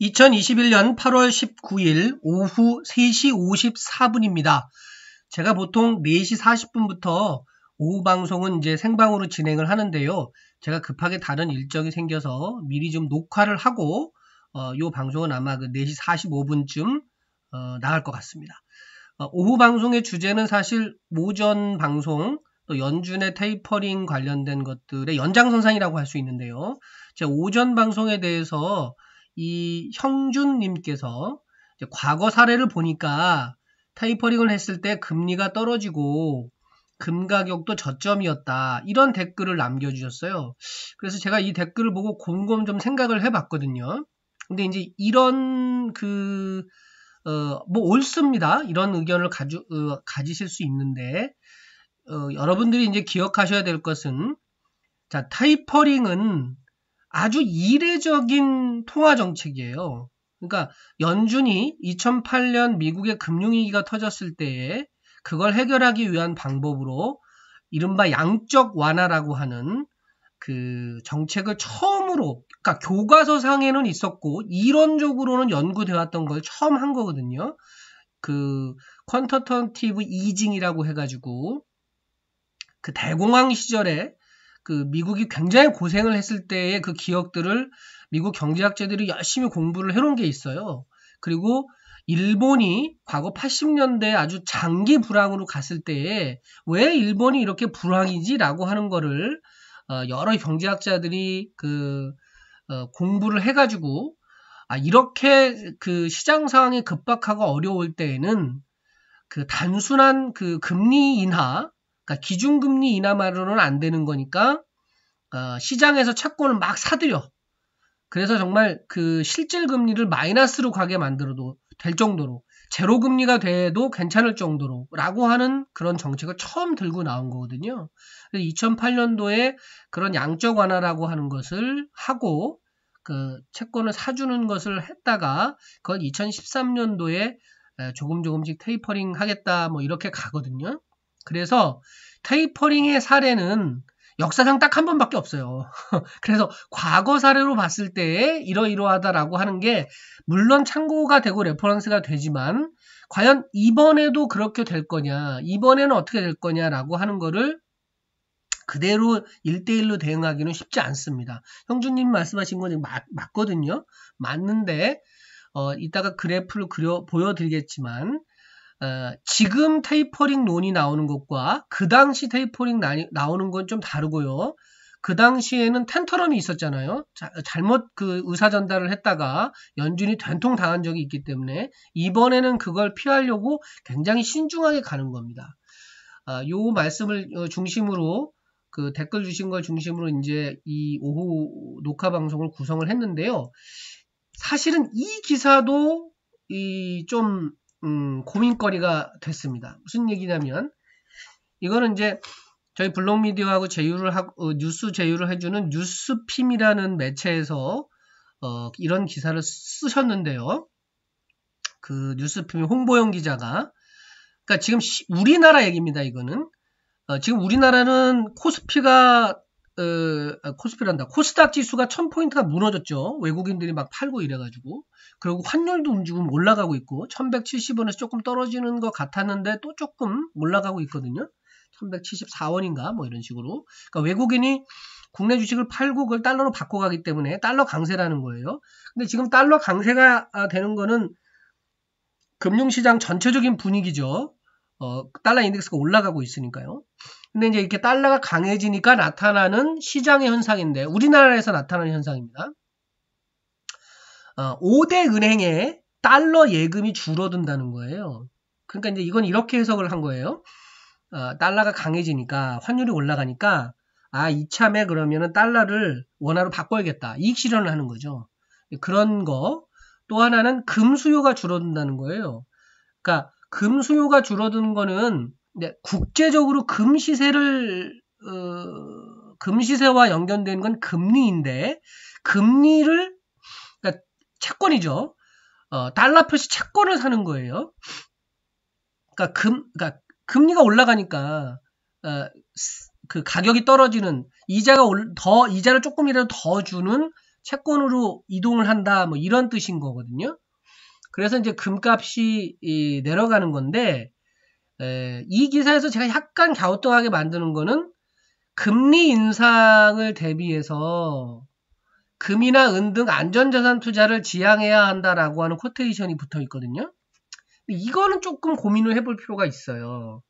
2021년 8월 19일 오후 3시 54분입니다. 제가 보통 4시 40분부터 오후 방송은 이제 생방으로 진행을 하는데요. 제가 급하게 다른 일정이 생겨서 미리 좀 녹화를 하고 어, 요 방송은 아마 그 4시 45분쯤 어, 나갈 것 같습니다. 어, 오후 방송의 주제는 사실 모전 방송 또 연준의 테이퍼링 관련된 것들의 연장선상이라고 할 수 있는데요. 제 오전 방송에 대해서 이 형준님께서 과거 사례를 보니까 타이퍼링을 했을 때 금리가 떨어지고 금 가격도 저점이었다. 이런 댓글을 남겨주셨어요. 그래서 제가 이 댓글을 보고 곰곰 좀 생각을 해봤거든요. 근데 이제 이런 그, 어, 뭐 옳습니다. 이런 의견을 가지, 어, 가지실 수 있는데, 어, 여러분들이 이제 기억하셔야 될 것은, 자, 타이퍼링은 아주 이례적인 통화 정책이에요. 그러니까 연준이 2008년 미국의 금융위기가 터졌을 때에 그걸 해결하기 위한 방법으로 이른바 양적 완화라고 하는 그 정책을 처음으로 그러니까 교과서상에는 있었고 이론적으로는 연구돼 왔던 걸 처음 한 거거든요. 그 퀀터턴티브 이징이라고 해가지고 그 대공황 시절에 그 미국이 굉장히 고생을 했을 때의 그 기억들을 미국 경제학자들이 열심히 공부를 해놓은 게 있어요. 그리고 일본이 과거 80년대 아주 장기 불황으로 갔을 때에 왜 일본이 이렇게 불황이지라고 하는 거를 어, 여러 경제학자들이 그 어, 공부를 해가지고 아 이렇게 그 시장 상황이 급박하고 어려울 때에는 그 단순한 그 금리 인하 그러니까 기준금리 인하만으로는 안 되는 거니까 어, 시장에서 채권을 막 사들여. 그래서 정말 그 실질 금리를 마이너스로 가게 만들어도 될 정도로 제로 금리가 돼도 괜찮을 정도로라고 하는 그런 정책을 처음 들고 나온 거거든요. 2008년도에 그런 양적 완화라고 하는 것을 하고 그 채권을 사주는 것을 했다가 그건 2013년도에 조금 조금씩 테이퍼링 하겠다 뭐 이렇게 가거든요. 그래서 테이퍼링의 사례는 역사상 딱 한 번밖에 없어요. 그래서 과거 사례로 봤을 때 이러이러하다라고 하는 게 물론 참고가 되고 레퍼런스가 되지만 과연 이번에도 그렇게 될 거냐, 이번에는 어떻게 될 거냐라고 하는 거를 그대로 일대일로 대응하기는 쉽지 않습니다. 형준님 말씀하신 건 맞, 맞거든요. 맞는데, 어, 이따가 그래프를 그려, 보여드리겠지만, 어, 지금 테이퍼링 논이 나오는 것과 그 당시 테이퍼링 나 나오는 건 좀 다르고요. 그 당시에는 텐터럼이 있었잖아요. 자, 잘못 그 의사 전달을 했다가 연준이 된통 당한 적이 있기 때문에 이번에는 그걸 피하려고 굉장히 신중하게 가는 겁니다. 아, 요 말씀을 어, 중심으로 그 댓글 주신 걸 중심으로 이제 이 오후 녹화 방송을 구성을 했는데요. 사실은 이 기사도 이좀 음, 고민거리가 됐습니다. 무슨 얘기냐면 이거는 이제 저희 블록미디어하고 제휴를 하, 어, 뉴스 제휴를 해주는 뉴스핌이라는 매체에서 어, 이런 기사를 쓰셨는데요. 그 뉴스핌의 홍보영 기자가 그러니까 지금 시, 우리나라 얘기입니다. 이거는 어, 지금 우리나라는 코스피가 어, 아, 코스피란다. 코스닥 지수가 1000포인트가 무너졌죠. 외국인들이 막 팔고 이래가지고. 그리고 환율도 움직 올라가고 있고, 1170원에서 조금 떨어지는 것 같았는데 또 조금 올라가고 있거든요. 1174원인가 뭐 이런 식으로. 그러니까 외국인이 국내 주식을 팔고 그걸 달러로 바꿔가기 때문에 달러 강세라는 거예요. 근데 지금 달러 강세가 아, 되는 거는 금융시장 전체적인 분위기죠. 어, 달러 인덱스가 올라가고 있으니까요. 근데 이제 이렇게 달러가 강해지니까 나타나는 시장의 현상인데 우리나라에서 나타나는 현상입니다. 어, 5대 은행의 달러 예금이 줄어든다는 거예요. 그러니까 이제 이건 이렇게 해석을 한 거예요. 어, 달러가 강해지니까 환율이 올라가니까 아 이참에 그러면은 달러를 원화로 바꿔야겠다 이익 실현을 하는 거죠. 그런 거 또 하나는 금 수요가 줄어든다는 거예요. 그러니까 금 수요가 줄어든 거는 네, 국제적으로 금시세를 어, 금시세와 연결된건 금리인데 금리를 그러니까 채권이죠. 어, 달러 표시 채권을 사는 거예요. 그러니까 금 그러니까 금리가 올라가니까 어, 그 가격이 떨어지는 이자가 더 이자를 조금이라도 더 주는 채권으로 이동을 한다 뭐 이런 뜻인 거거든요. 그래서 이제 금값이 내려가는 건데 에, 예, 이 기사에서 제가 약간 갸우뚱하게 만드는 거는 금리 인상을 대비해서 금이나 은 등 안전자산 투자를 지향해야 한다라고 하는 코테이션이 붙어 있거든요. 이거는 조금 고민을 해볼 필요가 있어요.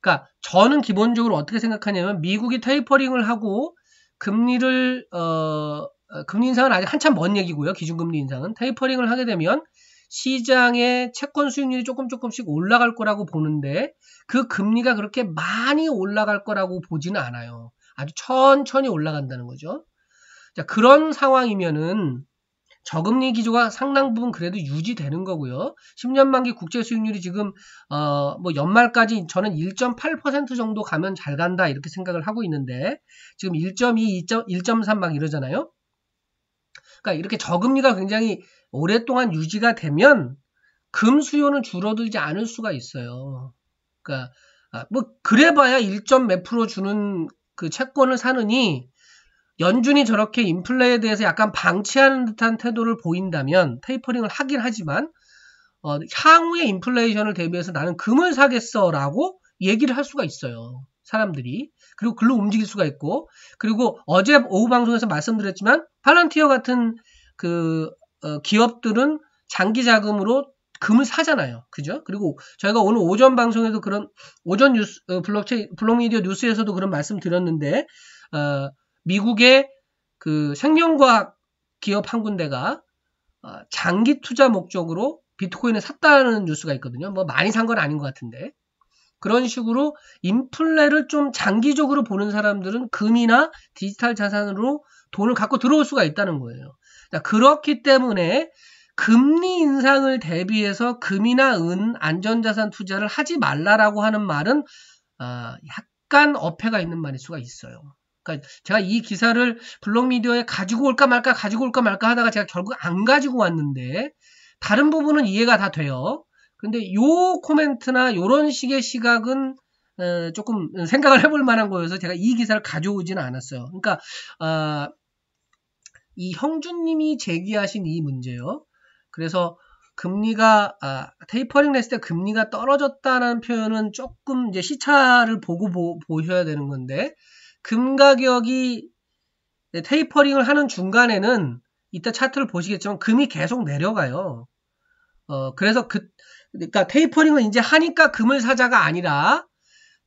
그러니까 저는 기본적으로 어떻게 생각하냐면 미국이 테이퍼링을 하고 금리를 어, 금리 인상은 아직 한참 먼 얘기고요. 기준금리 인상은 테이퍼링을 하게 되면 시장의 채권 수익률이 조금 조금씩 올라갈 거라고 보는데 그 금리가 그렇게 많이 올라갈 거라고 보지는 않아요. 아주 천천히 올라간다는 거죠. 자, 그런 상황이면은 저금리 기조가 상당 부분 그래도 유지되는 거고요. 10년 만기 국제 수익률이 지금 어뭐 연말까지 저는 1.8% 정도 가면 잘 간다 이렇게 생각을 하고 있는데 지금 1.2, 1.3 막 이러잖아요. 그러니까 이렇게 저금리가 굉장히 오랫동안 유지가 되면 금 수요는 줄어들지 않을 수가 있어요. 그러니까 아, 뭐 그래봐야 1. 몇 프로 주는 그 채권을 사느니 연준이 저렇게 인플레에 대해서 약간 방치하는 듯한 태도를 보인다면 테이퍼링을 하긴 하지만 어, 향후의 인플레이션을 대비해서 나는 금을 사겠어라고 얘기를 할 수가 있어요. 사람들이 그리고 글로 움직일 수가 있고 그리고 어제 오후 방송에서 말씀드렸지만 팔란티어 같은 그 어, 기업들은 장기 자금으로 금을 사잖아요. 그죠? 그리고 저희가 오늘 오전 방송에도 그런 오전 뉴스 어, 블록체 블록미디어 뉴스에서도 그런 말씀 드렸는데 어, 미국의 그 생명과학 기업 한 군데가 어, 장기 투자 목적으로 비트코인을 샀다는 뉴스가 있거든요. 뭐 많이 산 건 아닌 것 같은데. 그런 식으로 인플레를 좀 장기적으로 보는 사람들은 금이나 디지털 자산으로 돈을 갖고 들어올 수가 있다는 거예요. 자, 그렇기 때문에 금리 인상을 대비해서 금이나 은 안전자산 투자를 하지 말라라고 하는 말은 어, 약간 어폐가 있는 말일 수가 있어요. 그러니까 제가 이 기사를 블록미디어에 가지고 올까 말까 가지고 올까 말까 하다가 제가 결국 안 가지고 왔는데 다른 부분은 이해가 다 돼요. 근데 요 코멘트나 요런 식의 시각은 어, 조금 생각을 해볼 만한 거여서 제가 이 기사를 가져오지는 않았어요. 그러니까 어, 이 형준님이 제기하신 이 문제요. 그래서 금리가 아, 테이퍼링 했을 때 금리가 떨어졌다는 표현은 조금 이제 시차를 보고 보셔야 되는 건데 금 가격이 네, 테이퍼링을 하는 중간에는 이따 차트를 보시겠지만 금이 계속 내려가요. 어, 그래서 그 그러니까 테이퍼링은 이제 하니까 금을 사자가 아니라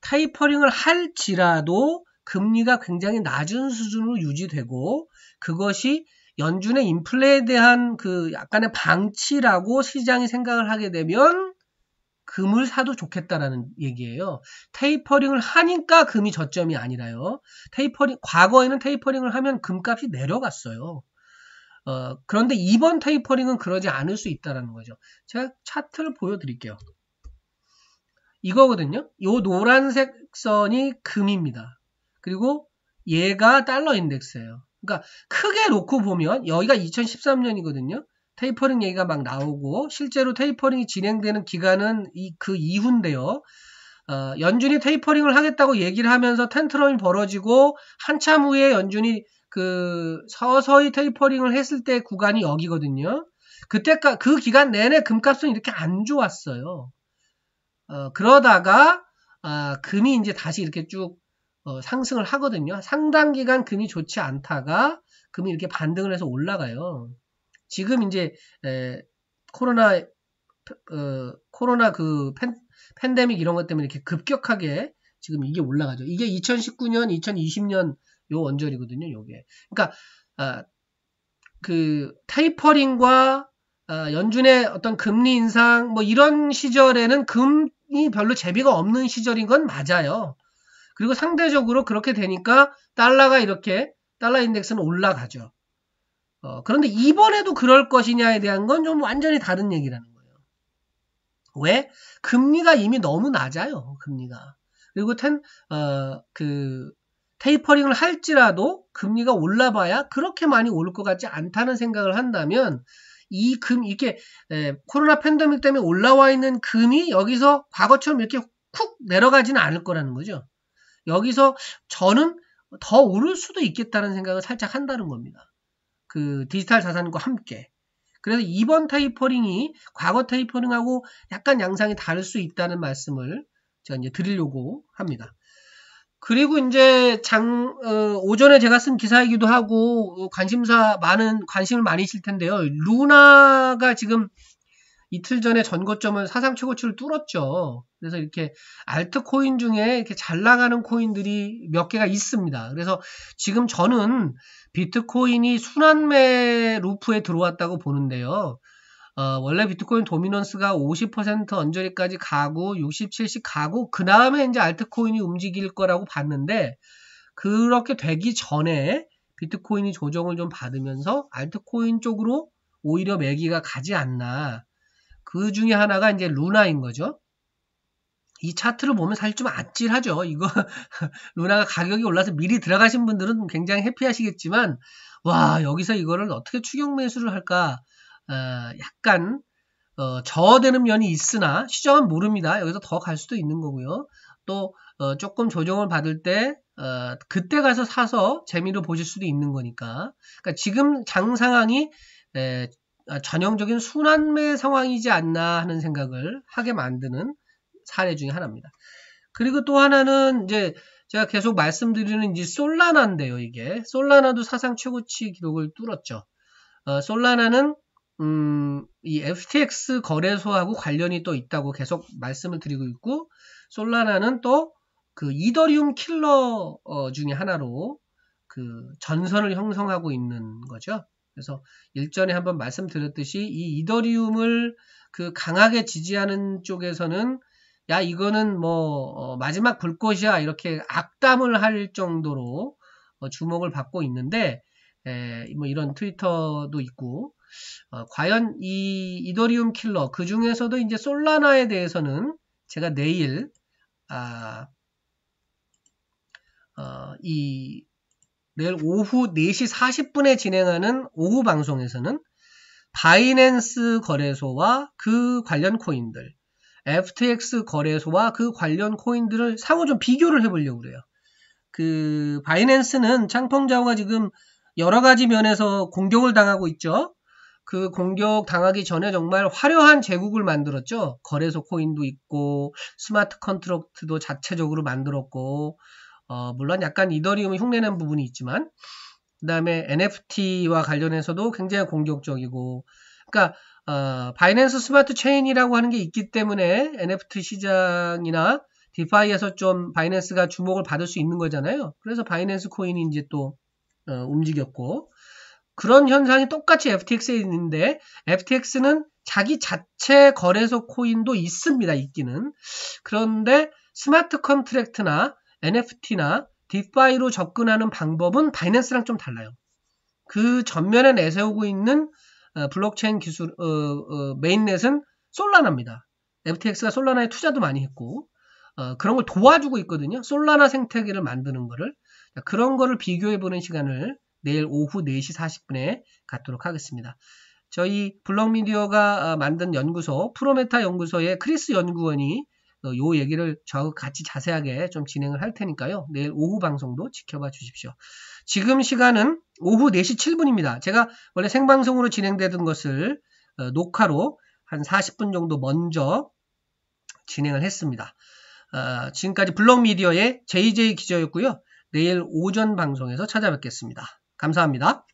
테이퍼링을 할지라도 금리가 굉장히 낮은 수준으로 유지되고 그것이 연준의 인플레에 대한 그 약간의 방치라고 시장이 생각을 하게 되면 금을 사도 좋겠다라는 얘기예요. 테이퍼링을 하니까 금이 저점이 아니라요. 테이퍼링 과거에는 테이퍼링을 하면 금값이 내려갔어요. 어, 그런데 이번 테이퍼링은 그러지 않을 수 있다는 거죠. 제가 차트를 보여드릴게요. 이거거든요. 이 노란색 선이 금입니다. 그리고 얘가 달러 인덱스예요. 그러니까 크게 놓고 보면 여기가 2013년이거든요. 테이퍼링 얘기가 막 나오고 실제로 테이퍼링이 진행되는 기간은 이, 그 이후인데요. 어, 연준이 테이퍼링을 하겠다고 얘기를 하면서 텐트럼이 벌어지고 한참 후에 연준이 그 서서히 테이퍼링을 했을 때 구간이 여기거든요. 그때까 그 기간 내내 금값은 이렇게 안 좋았어요. 어, 그러다가 아, 금이 이제 다시 이렇게 쭉 어, 상승을 하거든요. 상당 기간 금이 좋지 않다가 금이 이렇게 반등을 해서 올라가요. 지금 이제 에, 코로나 어, 코로나 그 팬, 데믹 이런 것 때문에 이렇게 급격하게 지금 이게 올라가죠. 이게 2019년, 2020년 요 원절이거든요. 요게. 그러니까 아, 그 테이퍼링과 아, 어, 연준의 어떤 금리 인상 뭐 이런 시절에는 금이 별로 재미가 없는 시절인 건 맞아요. 그리고 상대적으로 그렇게 되니까 달러가 이렇게 달러 인덱스는 올라가죠. 어, 그런데 이번에도 그럴 것이냐에 대한 건 좀 완전히 다른 얘기라는 거예요. 왜? 금리가 이미 너무 낮아요. 금리가. 그리고 텐, 어, 그, 테이퍼링을 할지라도 금리가 올라봐야 그렇게 많이 오를 것 같지 않다는 생각을 한다면 이 금 이렇게 에, 코로나 팬데믹 때문에 올라와 있는 금이 여기서 과거처럼 이렇게 쿡 내려가지는 않을 거라는 거죠. 여기서 저는 더 오를 수도 있겠다는 생각을 살짝 한다는 겁니다. 그 디지털 자산과 함께. 그래서 이번 테이퍼링이 과거 테이퍼링하고 약간 양상이 다를 수 있다는 말씀을 제가 이제 드리려고 합니다. 그리고 이제 장 어, 오전에 제가 쓴 기사이기도 하고 어, 관심사 많은 관심을 많이 실 텐데요. 루나가 지금 이틀 전에 전거점을 사상 최고치를 뚫었죠. 그래서 이렇게 알트코인 중에 이렇게 잘 나가는 코인들이 몇 개가 있습니다. 그래서 지금 저는 비트코인이 순환매 루프에 들어왔다고 보는데요. 어, 원래 비트코인 도미넌스가 50% 언저리까지 가고 60, 70 가고 그 다음에 이제 알트코인이 움직일 거라고 봤는데 그렇게 되기 전에 비트코인이 조정을 좀 받으면서 알트코인 쪽으로 오히려 매기가 가지 않나. 그 중에 하나가 이제 루나인 거죠. 이 차트를 보면 사실 좀 아찔하죠. 이거 루나가 가격이 올라서 미리 들어가신 분들은 굉장히 해피하시겠지만 와 여기서 이거를 어떻게 추격 매수를 할까 어, 약간 어, 저어되는 면이 있으나 시점은 모릅니다. 여기서 더 갈 수도 있는 거고요. 또 어, 조금 조정을 받을 때 그때 가서 사서 재미로 보실 수도 있는 거니까 그러니까 지금 장 상황이 아, 전형적인 순환매 상황이지 않나 하는 생각을 하게 만드는 사례 중에 하나입니다. 그리고 또 하나는 이제 제가 계속 말씀드리는 이제 솔라나인데요, 이게. 솔라나도 사상 최고치 기록을 뚫었죠. 어, 솔라나는 음, 이 FTX 거래소하고 관련이 또 있다고 계속 말씀을 드리고 있고 솔라나는 또 그 이더리움 킬러 어, 중의 하나로 그 전선을 형성하고 있는 거죠. 그래서 일전에 한번 말씀드렸듯이 이 이더리움을 그 강하게 지지하는 쪽에서는 야 이거는 뭐 어, 마지막 불꽃이야 이렇게 악담을 할 정도로 어, 주목을 받고 있는데 에, 뭐 이런 트위터도 있고 어, 과연 이 이더리움 킬러 그 중에서도 이제 솔라나에 대해서는 제가 내일 아, 어, 이 내일 오후 4시 40분에 진행하는 오후 방송에서는 바이낸스 거래소와 그 관련 코인들, FTX 거래소와 그 관련 코인들을 상호 좀 비교를 해보려고 그래요. 그 바이낸스는 창펑자오가 지금 여러 가지 면에서 공격을 당하고 있죠. 그 공격 당하기 전에 정말 화려한 제국을 만들었죠. 거래소 코인도 있고 스마트 컨트롤트도 자체적으로 만들었고 어, 물론 약간 이더리움이 흉내낸 부분이 있지만 그 다음에 NFT와 관련해서도 굉장히 공격적이고 그러니까 어, 바이낸스 스마트 체인이라고 하는 게 있기 때문에 NFT 시장이나 디파이에서 좀 바이낸스가 주목을 받을 수 있는 거잖아요. 그래서 바이낸스 코인이 이제 또 어, 움직였고 그런 현상이 똑같이 FTX에 있는데 FTX는 자기 자체 거래소 코인도 있습니다. 있기는. 그런데 스마트 컨트랙트나 NFT나 디파이로 접근하는 방법은 바이낸스랑 좀 달라요. 그 전면에 내세우고 있는 어, 블록체인 기술 어, 어, 메인넷은 솔라나입니다. FTX가 솔라나에 투자도 많이 했고 어, 그런 걸 도와주고 있거든요. 솔라나 생태계를 만드는 거를 그런 거를 비교해보는 시간을 내일 오후 4시 40분에 갖도록 하겠습니다. 저희 블록미디어가 어, 만든 연구소 프로메타 연구소의 크리스 연구원이 어, 요 얘기를 저하고 같이 자세하게 좀 진행을 할 테니까요. 내일 오후 방송도 지켜봐 주십시오. 지금 시간은 오후 4시 7분입니다. 제가 원래 생방송으로 진행되던 것을 어, 녹화로 한 40분 정도 먼저 진행을 했습니다. 지금까지 블록미디어의 JJ 기자였고요. 내일 오전 방송에서 찾아뵙겠습니다. 감사합니다.